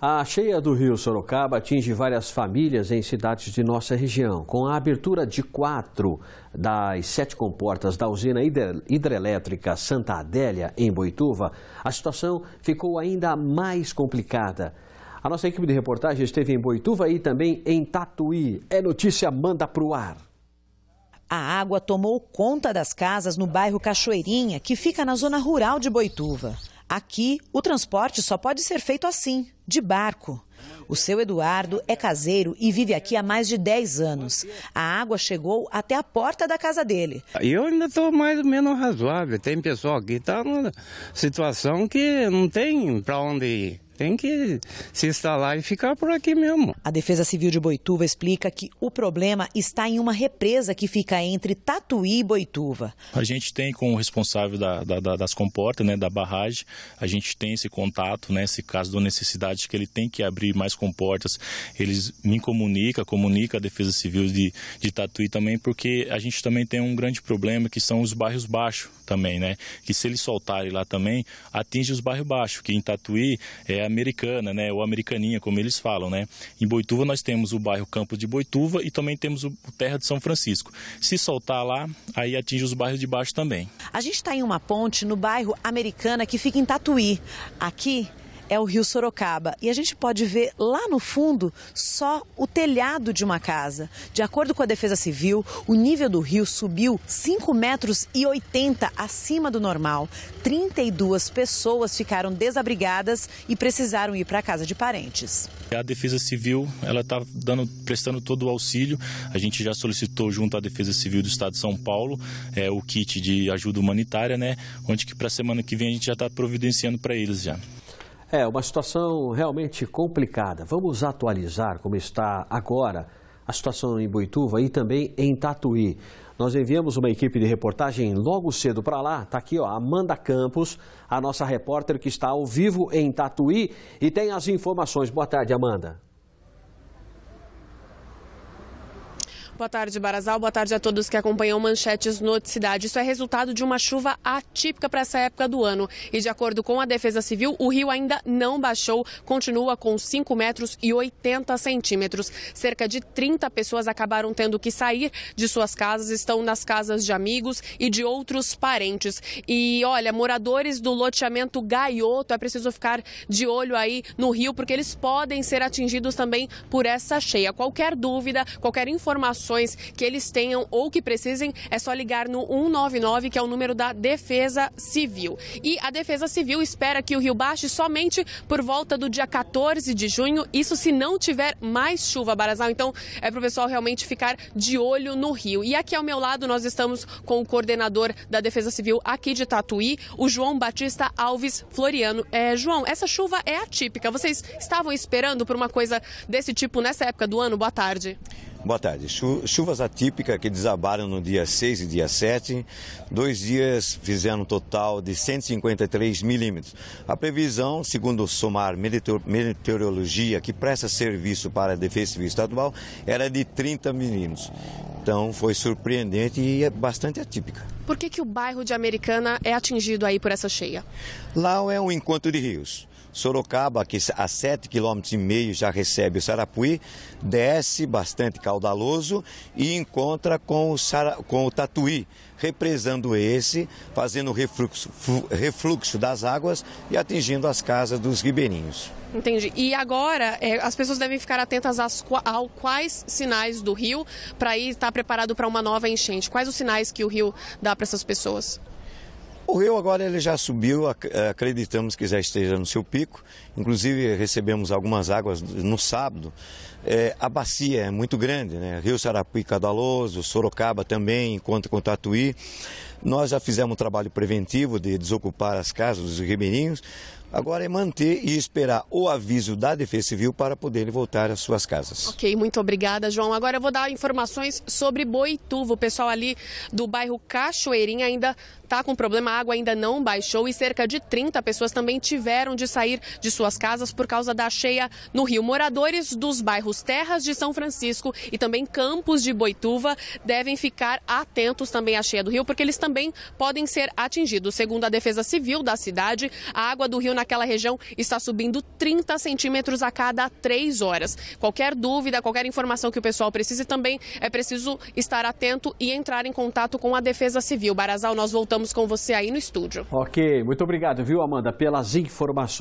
A cheia do rio Sorocaba atinge várias famílias em cidades de nossa região. Com a abertura de quatro das sete comportas da usina hidrelétrica Santa Adélia, em Boituva, a situação ficou ainda mais complicada. A nossa equipe de reportagem esteve em Boituva e também em Tatuí. É notícia, manda pro ar. A água tomou conta das casas no bairro Cachoeirinha, que fica na zona rural de Boituva. Aqui, o transporte só pode ser feito assim, de barco. O seu Eduardo é caseiro e vive aqui há mais de 10 anos. A água chegou até a porta da casa dele. Eu ainda estou mais ou menos razoável. Tem pessoal aqui que está numa situação que não tem para onde ir. Tem que se instalar e ficar por aqui mesmo. A Defesa Civil de Boituva explica que o problema está em uma represa que fica entre Tatuí e Boituva. A gente tem com o responsável da, da, da, das comportas, né, da barragem, a gente tem esse contato, né, se caso da necessidade que ele tem que abrir mais comportas, eles me comunica, comunica a Defesa Civil de, de Tatuí também, porque a gente também tem um grande problema que são os bairros baixos também, né, que se eles soltarem lá também, atinge os bairros baixos, que em Tatuí é americana, né, ou americaninha, como eles falam, né. Em Boituva nós temos o bairro Campo de Boituva e também temos o Terra de São Francisco. Se soltar lá, aí atinge os bairros de baixo também. A gente está em uma ponte no bairro Americana que fica em Tatuí. Aqui é o rio Sorocaba. E a gente pode ver lá no fundo só o telhado de uma casa. De acordo com a Defesa Civil, o nível do rio subiu 5 metros e 80 acima do normal. 32 pessoas ficaram desabrigadas e precisaram ir para a casa de parentes. A Defesa Civil ela está prestando todo o auxílio. A gente já solicitou junto à Defesa Civil do Estado de São Paulo é, o kit de ajuda humanitária, né? Onde que para a semana que vem a gente já está providenciando para eles já. É uma situação realmente complicada. Vamos atualizar como está agora a situação em Boituva e também em Tatuí. Nós enviamos uma equipe de reportagem logo cedo para lá. Está aqui, ó, Amanda Campos, a nossa repórter que está ao vivo em Tatuí e tem as informações. Boa tarde, Amanda. Boa tarde, Barazal. Boa tarde a todos que acompanham Manchetes Noticidade. Isso é resultado de uma chuva atípica para essa época do ano. E de acordo com a Defesa Civil, o rio ainda não baixou, continua com 5 metros e 80 centímetros. Cerca de 30 pessoas acabaram tendo que sair de suas casas, estão nas casas de amigos e de outros parentes. E olha, moradores do loteamento Gaioto, é preciso ficar de olho aí no rio, porque eles podem ser atingidos também por essa cheia. Qualquer dúvida, qualquer informação, informações que eles tenham ou que precisem, é só ligar no 199, que é o número da Defesa Civil. E a Defesa Civil espera que o rio baixe somente por volta do dia 14 de junho, isso se não tiver mais chuva, Barazal. Então, é para o pessoal realmente ficar de olho no rio. E aqui ao meu lado, nós estamos com o coordenador da Defesa Civil aqui de Tatuí, o João Batista Alves Floriano. É, João, essa chuva é atípica. Vocês estavam esperando por uma coisa desse tipo nessa época do ano? Boa tarde. Boa tarde. chuvas atípicas que desabaram no dia 6 e dia 7. Dois dias fizeram um total de 153 milímetros. A previsão, segundo o SOMAR Meteorologia, que presta serviço para a Defesa Civil Estadual, era de 30 milímetros. Então foi surpreendente e é bastante atípica. Por que, que o bairro de Americana é atingido aí por essa cheia? Lá é um encontro de rios. Sorocaba, que a 7,5 km já recebe o Sarapuí, desce bastante caudaloso e encontra com o, Sara, com o Tatuí, represando esse, fazendo refluxo, refluxo das águas e atingindo as casas dos ribeirinhos. Entendi. E agora, é, as pessoas devem ficar atentas às, ao quais sinais do rio para ir estar tá preparado para uma nova enchente. Quais os sinais que o rio dá para essas pessoas? O rio agora ele já subiu, eh, acreditamos que já esteja no seu pico. Inclusive recebemos algumas águas no sábado. É, a bacia é muito grande, né? Rio Sarapuí Cadaloso, Sorocaba também, conta com Tatuí. Nós já fizemos um trabalho preventivo de desocupar as casas dos ribeirinhos. Agora é manter e esperar o aviso da Defesa Civil para poderem voltar às suas casas. Ok, muito obrigada, João. Agora eu vou dar informações sobre Boituva. O pessoal ali do bairro Cachoeirinha ainda está com problema, a água ainda não baixou e cerca de 30 pessoas também tiveram de sair de suas casas por causa da cheia no rio. Moradores dos bairros Terras de São Francisco e também Campos de Boituva devem ficar atentos também à cheia do rio, porque eles também também podem ser atingidos. Segundo a Defesa Civil da cidade, a água do rio naquela região está subindo 30 centímetros a cada três horas. Qualquer dúvida, qualquer informação que o pessoal precise também é preciso estar atento e entrar em contato com a Defesa Civil. Barazal, nós voltamos com você aí no estúdio. Ok, muito obrigado, viu, Amanda, pelas informações.